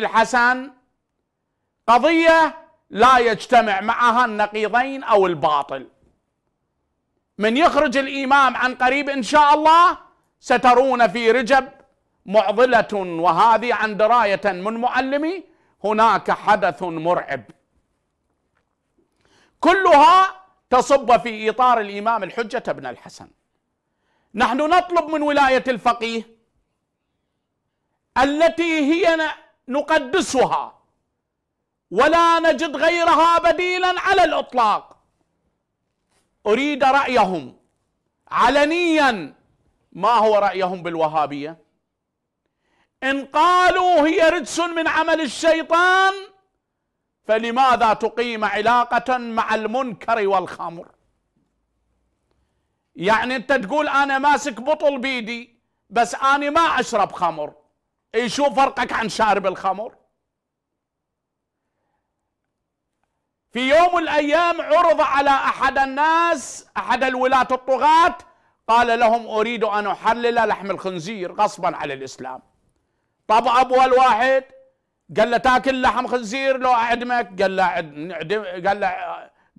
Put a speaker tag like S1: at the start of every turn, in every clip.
S1: الحسن قضية لا يجتمع معها النقيضين أو الباطل من يخرج الإمام عن قريب إن شاء الله سترون في رجب معضلة وهذه عن دراية من معلمي هناك حدث مرعب كلها تصب في إطار الإمام الحجة ابن الحسن نحن نطلب من ولاية الفقيه التي هي نقدسها ولا نجد غيرها بديلا على الاطلاق اريد رايهم علنيا ما هو رايهم بالوهابيه ان قالوا هي رجس من عمل الشيطان فلماذا تقيم علاقه مع المنكر والخمر يعني انت تقول انا ماسك بطل بيدي بس انا ما اشرب خمر شو فرقك عن شارب الخمر في يوم الأيام عرض على أحد الناس أحد الولاة الطغاة قال لهم أريد أن أحلل لحم الخنزير غصبا على الإسلام طب ابو الواحد قال له تاكل لحم خنزير لو أعدمك قال له قال له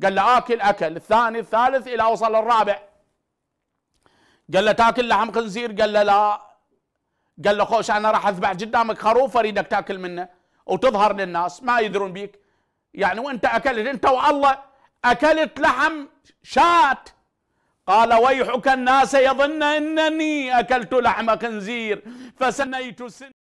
S1: قال له آكل أكل الثاني الثالث إلى وصل الرابع قال له تاكل لحم خنزير قال له لا قال له خوش انا راح اذبح قدامك خروف اريدك تاكل منه وتظهر للناس ما يدرون بيك يعني وانت اكلت انت والله اكلت لحم شات قال ويحك الناس يظن انني اكلت لحم خنزير فسنيت سن